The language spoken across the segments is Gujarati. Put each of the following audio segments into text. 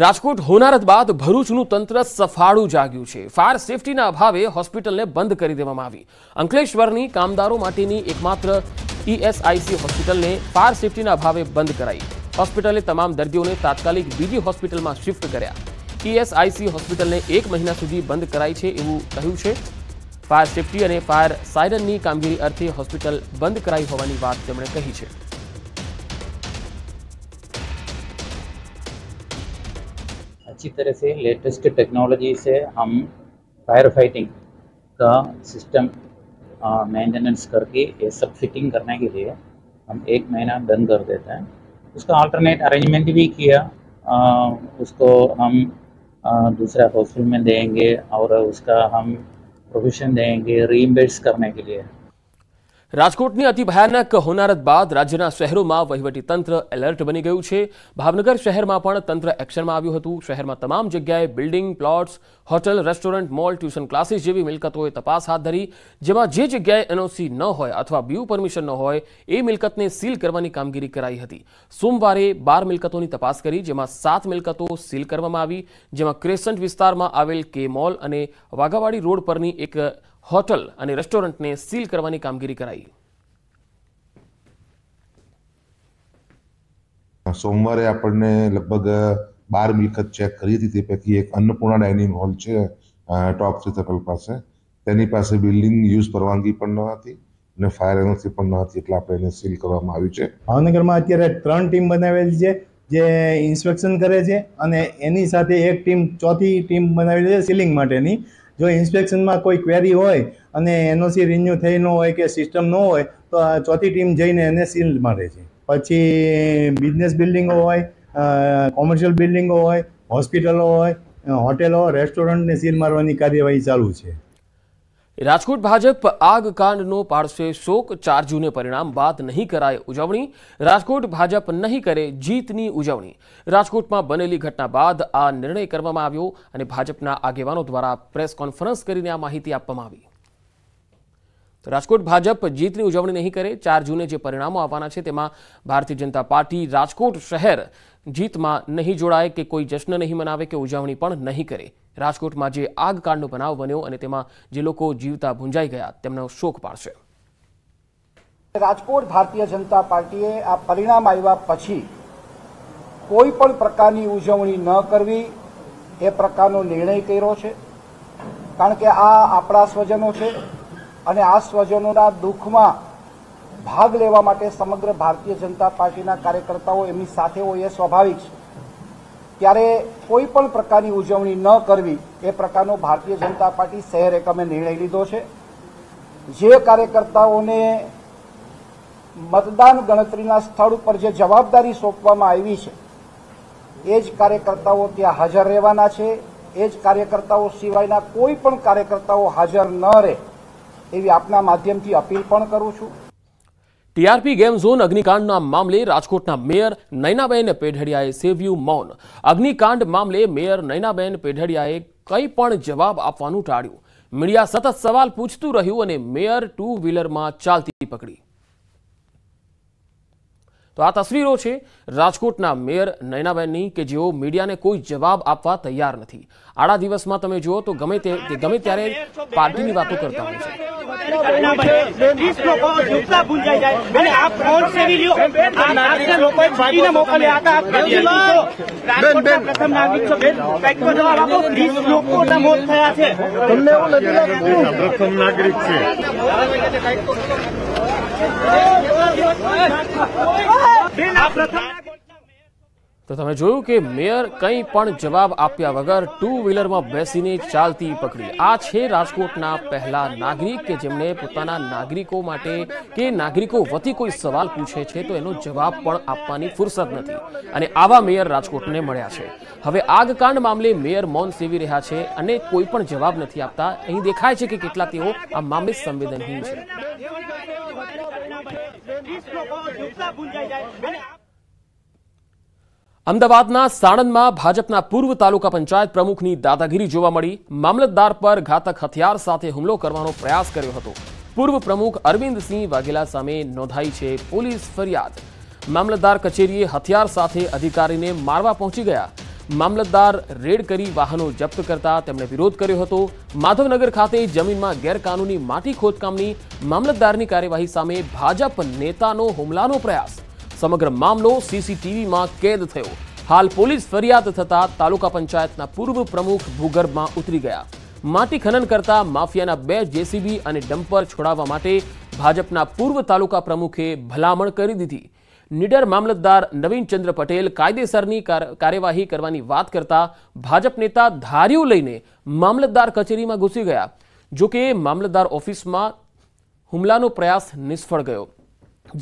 રાજકોટ હોનારત બાદ ભરૂચનું તંત્ર સફાળું જાગ્યું છે ફાયર સેફટીના અભાવે હોસ્પિટલને બંધ કરી દેવામાં આવી અંકલેશ્વરની કામદારો માટેની એકમાત્ર ઈએસઆઈસી હોસ્પિટલને ફાયર સેફટીના અભાવે બંધ કરાઈ હોસ્પિટલે તમામ દર્દીઓને તાત્કાલિક બીજી હોસ્પિટલમાં શિફ્ટ કર્યા ઈએસઆઈસી હોસ્પિટલને એક મહિના સુધી બંધ કરાઈ છે એવું કહ્યું છે ફાયર સેફટી અને ફાયર સાયરનની કામગીરી અર્થે હોસ્પિટલ બંધ કરાઈ હોવાની વાત તેમણે કહી છે अच्छी तरह से लेटेस्ट टेक्नोलॉजी से हम फायर फाइटिंग का सिस्टम मेंटेनेंस करके ये सब फिटिंग करने के लिए हम एक महीना डन कर देते हैं उसका अल्टरनेट अरेंजमेंट भी किया आ, उसको हम आ, दूसरा हॉस्पिटल में देंगे और उसका हम प्रोविशन देंगे रीम्बेस करने के लिए રાજકોટની અતિ ભયાનક હોનારત બાદ રાજ્યના શહેરોમાં વહીવટી તંત્ર એલર્ટ બની ગયું છે ભાવનગર શહેરમાં પણ તંત્ર એક્શનમાં આવ્યું હતું શહેરમાં તમામ જગ્યાએ building plots hotel restaurant mall tuition classes જેવી મિલકતોએ તપાસ હાથ ધરી જેમાં જે જગ્યાએ એનઓસી ન હોય અથવા બીયુ પરમિશન ન હોય એ મિલકતને સીલ કરવાની કામગીરી કરાઈ હતી સોમવારે બાર મિલકતોની તપાસ કરી જેમાં સાત મિલકતો સીલ કરવામાં આવી જેમાં ક્રેસન્ટ વિસ્તારમાં આવેલ કે મોલ અને વાઘાવાડી રોડ પરની એક હોટલ અને રેસ્ટોરન્ટને સીલ કરવાની કામગીરી કરાઈ સોમવારે આપણને લગભગ બાર મિલકત ચેક કરી હતી તે પૈકી એક અન્નપૂર્ણા ડાઇનિંગ હોલ છે ટોપ સિતકલ પાસે તેની પાસે બિલ્ડિંગ યુઝ પરવાનગી પણ ન હતી અને ફાયર એનર્જી પણ ન હતી એટલે આપણે એને સીલ કરવામાં આવ્યું છે ભાવનગરમાં અત્યારે ત્રણ ટીમ બનાવેલી છે જે ઇન્સ્પેક્શન કરે છે અને એની સાથે એક ટીમ ચોથી ટીમ બનાવેલી છે સીલિંગ માટેની જો ઇન્સ્પેક્શનમાં કોઈ ક્વેરી હોય અને એનઓસી રિન્યુ થઈ ન હોય કે સિસ્ટમ ન હોય તો આ ચોથી ટીમ જઈને એને સીલ મારે છે પછી બિઝનેસ બિલ્ડિંગો હોય કોમર્શિયલ બિલ્ડિંગો હોય હોસ્પિટલો હોય હોટેલો રેસ્ટોરન્ટને સીલ મારવાની કાર્યવાહી ચાલુ છે રાજકોટ ભાજપ આગ કાંડનો પાડશે શોક ચાર્જુને પરિણામ બાદ નહીં કરાય ઉજવણી રાજકોટ ભાજપ નહીં કરે જીતની ઉજવણી રાજકોટમાં બનેલી ઘટના બાદ આ નિર્ણય કરવામાં આવ્યો અને ભાજપના આગેવાનો દ્વારા પ્રેસ કોન્ફરન્સ કરીને આ માહિતી આપવામાં આવી રાજકોટ ભાજપ જીતની ઉજવણી નહીં કરે ચાર જૂને જે પરિણામો આવવાના છે તેમાં ભારતીય જનતા પાર્ટી રાજકોટ શહેર જીતમાં નહીં જોડાય કે કોઈ જશ્ન નહીં મનાવે કે ઉજવણી પણ નહીં કરે રાજકોટમાં જે આગકાંડનો બનાવ બન્યો અને તેમાં જે લોકો જીવતા ભૂંજાઈ ગયા તેમનો શોક પાડશે રાજકોટ ભારતીય જનતા પાર્ટીએ આ પરિણામ આવ્યા પછી કોઈ પણ પ્રકારની ઉજવણી ન કરવી એ પ્રકારનો નિર્ણય કર્યો છે કારણ કે આ આપણા સ્વજનો છે અને આ સ્વજનોના દુઃખમાં ભાગ લેવા માટે સમગ્ર ભારતીય જનતા પાર્ટીના કાર્યકર્તાઓ એમની સાથે હોય એ સ્વાભાવિક છે ત્યારે કોઈ પણ પ્રકારની ઉજવણી ન કરવી એ પ્રકારનો ભારતીય જનતા પાર્ટી શહેર એકમે નિર્ણય લીધો છે જે કાર્યકર્તાઓને મતદાન ગણતરીના સ્થળ ઉપર જે જવાબદારી સોંપવામાં આવી છે એ જ કાર્યકર્તાઓ ત્યાં હાજર રહેવાના છે એ જ કાર્યકર્તાઓ સિવાયના કોઈ પણ કાર્યકર્તાઓ હાજર ન રહે એવી આપના માધ્યમથી અપીલ પણ કરું છું ટીઆરપી ગેમ ઝોન અગ્નિકાંડના મામલે રાજકોટના મેયર નૈનાબેન પેઢડિયાએ સેવ્યું મૌન અગ્નિકાંડ મામલે મેયર નૈનાબેન પેઢડિયાએ કંઈ પણ જવાબ આપવાનું ટાળ્યું મીડિયા સતત સવાલ પૂછતું રહ્યું અને મેયર ટુ વ્હીલરમાં ચાલતી પકડી તો આ તસવીરો છે રાજકોટના મેયર નૈનાબેનની કે જેઓ મીડિયાને કોઈ જવાબ આપવા તૈયાર નથી આડા દિવસમાં તમે જુઓ તો ગમે તે ગમે ત્યારે પાર્ટીની વાતો કરતા હોય છે તો તમે જોયું કે મેયર કંઈ પણ જવાબ આપ્યા વગર ટુ વ્હીલરમાં બેસીને ચાલતી પકડી આ છે રાજકોટના પહેલા નાગરિક કે જેમણે પોતાના નાગરિકો માટે કે નાગરિકો વતી કોઈ સવાલ પૂછે છે તો એનો જવાબ પણ આપવાની ફુરસદ નથી અને આવા મેયર રાજકોટને મળ્યા છે હવે આગકાંડ મામલે મેયર મૌન સેવી રહ્યા છે અને કોઈ પણ જવાબ નથી આપતા અહીં દેખાય છે કે કેટલા તેઓ આ મામલે સંવેદનહીન છે અમદાવાદના સાણંદમાં ભાજપના પૂર્વ તાલુકા પંચાયત પ્રમુખની દાદાગીરી જોવા મળી મામલતદાર પર ઘાતક હથિયાર સાથે હુમલો કરવાનો પ્રયાસ કર્યો હતો પૂર્વ પ્રમુખ અરવિંદસિંહ વાઘેલા સામે નોંધાઈ છે પોલીસ ફરિયાદ મામલતદાર કચેરીએ હથિયાર સાથે અધિકારીને મારવા પહોંચી ગયા મામલતદાર રેડ કરી વાહનો જપ્ત કરતા તેમણે વિરોધ કર્યો હતો માધવનગર ખાતે જમીનમાં ગેરકાનૂની માટી ખોદકામની મામલતદારની કાર્યવાહી સામે ભાજપ નેતાનો હુમલાનો પ્રયાસ સમગ્ર મામલો સીસીટીવીમાં કેદ થયો હાલ પોલીસ ફરિયાદ થતા તાલુકા પંચાયતના પૂર્વ પ્રમુખ ભૂગર્ભમાં ઉતરી ગયા માટી ખનન કરતા માફિયાના બે જેસીબી અને ડમ્પર છોડાવવા માટે ભાજપના પૂર્વ તાલુકા પ્રમુખે ભલામણ કરી દીધી નિડર મામલતદાર નવીનચંદ્ર પટેલ કાયદેસરની કાર્યવાહી કરવાની વાત કરતા ભાજપ નેતા ધાર્યું લઈને મામલતદાર કચેરીમાં ઘૂસી ગયા જોકે મામલતદાર ઓફિસમાં હુમલાનો પ્રયાસ નિષ્ફળ ગયો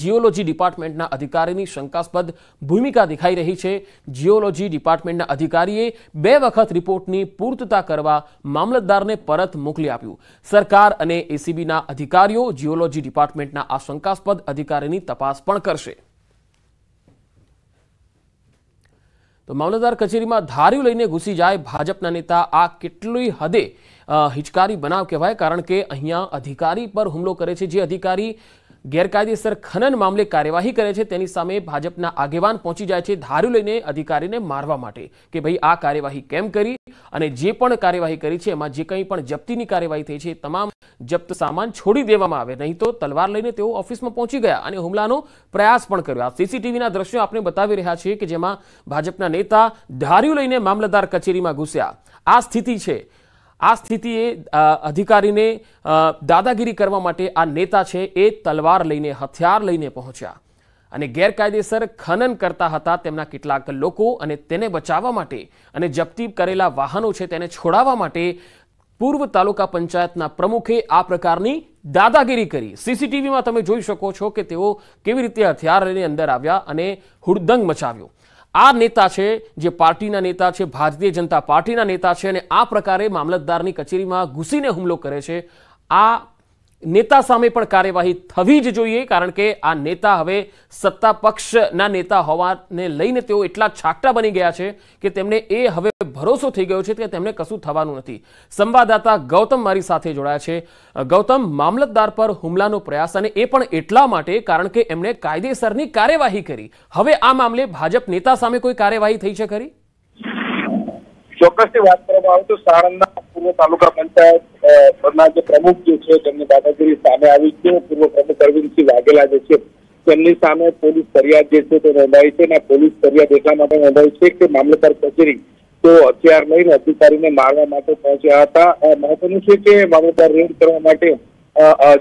જીઓલોજી ડિપાર્ટમેન્ટના અધિકારીની શંકાસ્પદ ભૂમિકા દેખાઈ રહી છે જીઓલોજી ડિપાર્ટમેન્ટના અધિકારીએ બે વખત રિપોર્ટની પૂર્તતા કરવા મામલતદારને પરત મોકલી આપ્યું સરકાર અને એસીબીના અધિકારીઓ જીઓલોજી ડિપાર્ટમેન્ટના આ શંકાસ્પદ અધિકારીની તપાસ પણ કરશે તો મામલતદાર કચેરીમાં ધાર્યું લઈને ઘૂસી જાય ભાજપના નેતા આ કેટલી હદે હિચકારી બનાવ કહેવાય કારણ કે અહીંયા અધિકારી પર હુમલો કરે છે જે અધિકારી ગેરકાયદેસર ખનન મામલે કાર્યવાહી કરે છે તેની સામે ભાજપના આગેવાન પહોંચી જાય છે ધારું લઈને અધિકારીને મારવા માટે કે ભાઈ આ કાર્યવાહી કેમ કરી અને જે પણ કાર્યવાહી કરી છે એમાં જે કંઈ પણ જપ્તીની કાર્યવાહી થઈ છે તમામ જપ્ત સામાન છોડી દેવામાં આવે નહીં તો તલવાર લઈને તેઓ ઓફિસમાં પહોંચી ગયા અને હુમલાનો પ્રયાસ પણ કર્યો આ સીસીટીવીના દ્રશ્યો આપણે બતાવી રહ્યા છીએ કે જેમાં ભાજપના નેતા ધાર્યું લઈને મામલતદાર કચેરીમાં ઘૂસ્યા આ સ્થિતિ છે આ સ્થિતિએ અધિકારીને દાદાગીરી કરવા માટે આ નેતા છે એ તલવાર લઈને હથિયાર લઈને પહોંચ્યા અને ગેરકાયદેસર ખનન કરતા હતા તેમના કેટલાક લોકો અને તેને બચાવવા માટે અને જપ્તી કરેલા વાહનો છે તેને છોડાવવા માટે પૂર્વ તાલુકા પંચાયતના પ્રમુખે આ પ્રકારની દાદાગીરી કરી સીસીટીવીમાં તમે જોઈ શકો છો કે તેઓ કેવી રીતે હથિયાર લઈને અંદર આવ્યા અને હુડદંગ મચાવ્યો આ નેતા છે જે પાર્ટીના નેતા છે ભારતીય જનતા પાર્ટીના નેતા છે અને આ પ્રકારે મામલતદારની કચેરીમાં ઘૂસીને હુમલો કરે છે આ નેતા સામે પણ કાર્યવાહી થવી જ જોઈએ કારણ કે આ નેતા હવે સત્તા પક્ષના નેતા હોવાને લઈને તેઓ એટલા છાકટા બની ગયા છે કે તેમને એ હવે ભરોસો થઈ ગયો છે કે તેમને કશું થવાનું નથી સંવાદદાતા ગૌતમ મારી સાથે જોડાયા છે ગૌતમ મામલતદાર પર હુમલાનો પ્રયાસ અને એ પણ એટલા માટે કારણ કે એમણે કાયદેસરની કાર્યવાહી કરી હવે આ મામલે ભાજપ નેતા સામે કોઈ કાર્યવાહી થઈ છે ખરી ચોક્કસથી વાત કરવામાં આવે તો સાણંદના પૂર્વ તાલુકા પંચાયત પરના જે પ્રમુખ જે છે તેમની દાદાગીરી સામે આવી છે પૂર્વ પ્રમુખ અરવિંદસિંહ વાઘેલા જે છે તેમની સામે પોલીસ ફરિયાદ જે છે તે નોંધાઈ છે અને પોલીસ ફરિયાદ એટલા માટે નોંધાઈ છે કે મામલતદાર કચેરી તો હથિયાર લઈને અધિકારીને મારવા માટે પહોંચ્યા હતા મહત્વનું છે કે મામલતદાર રેડ કરવા માટે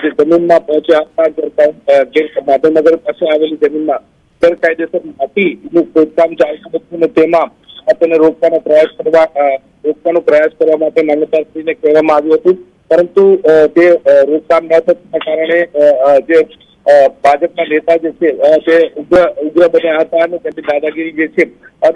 જે જમીનમાં પહોંચ્યા હતા જે માધવનગર પાસે આવેલી જમીનમાં ગેરકાયદેસર માટીનું ખોદકામ ચાલતું હતું અને તેમાં તેને રોકવાનો પ્રયાસ કરવા રોકવાનો પ્રયાસ કરવા માટે માન્યતાશ્રીને કહેવામાં આવ્યું હતું પરંતુ તે રોકકામ ન થવાના કારણે જે ભાજપના નેતા જે છે તે ઉગ્ર ઉગ્ર બન્યા હતા અને તેમની દાદાગીરી જે છે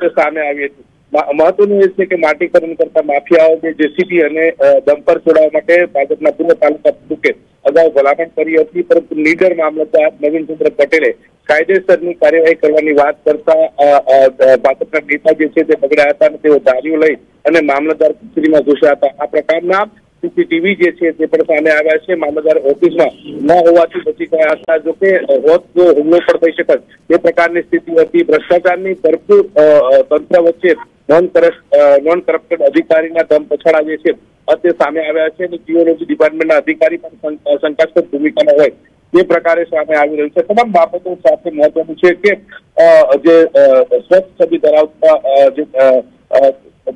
તે સામે આવી હતી મહત્વનું એ છે કે માટીકરણ કરતા માફિયાઓ જે જેસીબી અને ડમ્પર છોડાવવા માટે ભાજપના પૂર્વ તાલુકા પ્રમુખે અગાઉ ભલામણ કરી હતી પરંતુ લીડર મામલતદાર નવીનચંદ્ર પટેલે કાયદેસરની કાર્યવાહી કરવાની વાત કરતા ભાજપના નેતા જે છે તે પકડાયા હતા અને તેઓ ધાર્યું લઈ અને મામલતદાર કચેરીમાં ઘૂસ્યા હતા આ પ્રકારના સીસીટીવી જે છે તે પણ સામે આવ્યા છે મામલતદાર ઓફિસમાં ન હોવાથી બચી ગયા હતા જો કે હોત જો હુમલો પણ થઈ શકત તે પ્રકારની સ્થિતિ હતી ભ્રષ્ટાચારની ભરપૂર તંત્ર વચ્ચે નોન નોન કરપ્ટેડ અધિકારીના ધમ પછાડા જે છે તે સામે આવ્યા છે અને જીઓલોજી ડિપાર્ટમેન્ટના અધિકારી પણ શંકાસ્પદ ભૂમિકામાં હોય તે પ્રકારે સામે આવી રહ્યું છે તમામ બાબતો સાથે મહત્વનું છે કે જે સ્વચ્છ છબી ધરાવતા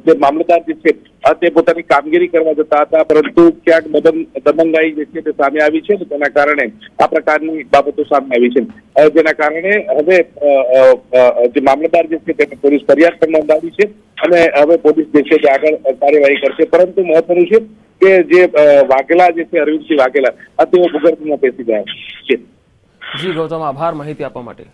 જે મામલતદાર જે છે તે પોતાની કામગીરી કરવા જતા હતા પરંતુ ક્યાંક દબંગાઈ જે છે તે સામે આવી છે તેના કારણે આ પ્રકારની બાબતો સામે આવી છે જેના કારણે હવે જે મામલતદાર જે છે તેને પોલીસ ફરિયાદ પણ નોંધાવી છે અને હવે પોલીસ જે છે તે આગળ કાર્યવાહી કરશે પરંતુ મહત્વનું છે કે જે વાઘેલા જે છે અરવિંદસિંહ વાઘેલા આ તેઓ ભૂગર્ભમાં પેસી ગયા છે જી ગૌતમ આભાર માહિતી આપવા માટે